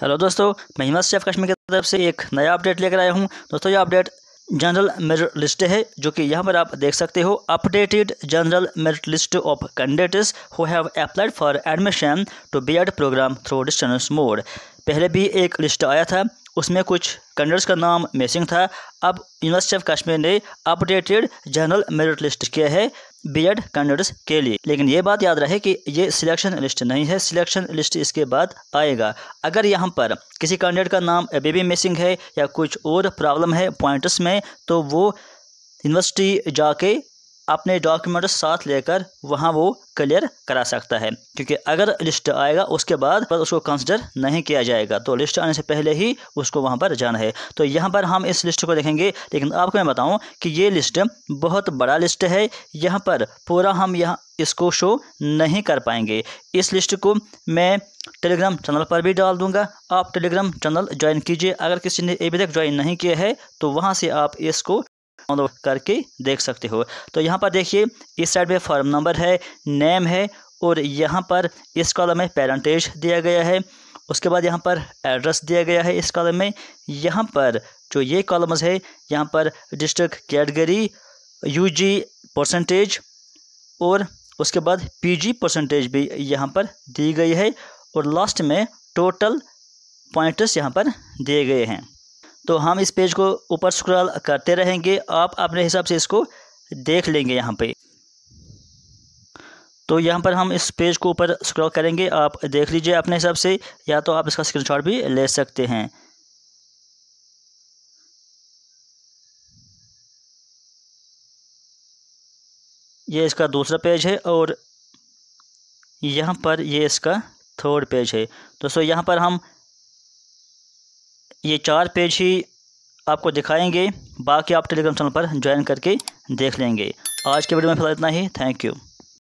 hello दोस्तों मैं Himansh chef Kashmir की तरफ से एक नया अपडेट लेकर आया हूं दोस्तों यह अपडेट जनरल मेरिट लिस्ट है जो कि यहाँ पर आप देख सकते हो updated general merit list of candidates who have applied for admission to B Ed programme through distance mode पहले भी एक लिस्ट आया था उसमें कुछ कैंडिडेट्स का नाम मिसिंग था अब यूनिवर्सिटी ऑफ कश्मीर ने अपडेटेड जनरल मेरिट लिस्ट किया है बीएड कैंडिडेट्स के लिए लेकिन ये बात याद रहे कि ये सिलेक्शन लिस्ट नहीं है सिलेक्शन लिस्ट इसके बाद आएगा अगर यहाँ पर किसी कैंडिडेट का नाम अभी भी मिसिंग है या कुछ और प्रॉब्लम है पॉइंट्स में तो वो यूनिवर्सिटी जाके अपने डॉक्यूमेंट साथ लेकर वहाँ वो क्लियर करा सकता है क्योंकि अगर लिस्ट आएगा उसके बाद पर उसको कंसिडर नहीं किया जाएगा तो लिस्ट आने से पहले ही उसको वहाँ पर जाना है तो यहाँ पर हम इस लिस्ट को देखेंगे लेकिन आपको मैं बताऊँ कि ये लिस्ट बहुत बड़ा लिस्ट है यहाँ पर पूरा हम यहाँ इसको शो नहीं कर पाएंगे इस लिस्ट को मैं टेलीग्राम चैनल पर भी डाल दूंगा आप टेलीग्राम चैनल ज्वाइन कीजिए अगर किसी ने अभी तक ज्वाइन नहीं किया है तो वहाँ से आप इसको डाउनलोड करके देख सकते हो तो यहाँ पर देखिए इस साइड में फॉर्म नंबर है नेम है और यहाँ पर इस कॉलम में पेरेंटेज दिया गया है उसके बाद यहाँ पर एड्रेस दिया गया है इस कॉलम में यहाँ पर जो ये कॉलम्स है यहाँ पर डिस्ट्रिक्ट कैटेगरी यूजी परसेंटेज और उसके बाद पीजी परसेंटेज भी यहाँ पर दी गई है और लास्ट में टोटल पॉइंट्स यहाँ पर दिए गए हैं तो हम इस पेज को ऊपर स्क्रॉल करते रहेंगे आप अपने हिसाब से इसको देख लेंगे यहाँ पे तो यहाँ पर हम इस पेज को ऊपर स्क्रॉल करेंगे आप देख लीजिए अपने हिसाब से या तो आप इसका स्क्रीनशॉट भी ले सकते हैं ये इसका दूसरा पेज है और यहाँ पर ये इसका थर्ड पेज है दोस्तों यहाँ पर हम ये चार पेज ही आपको दिखाएंगे बाकी आप टेलीग्राम चैनल पर ज्वाइन करके देख लेंगे आज के वीडियो में फिलहाल इतना ही थैंक यू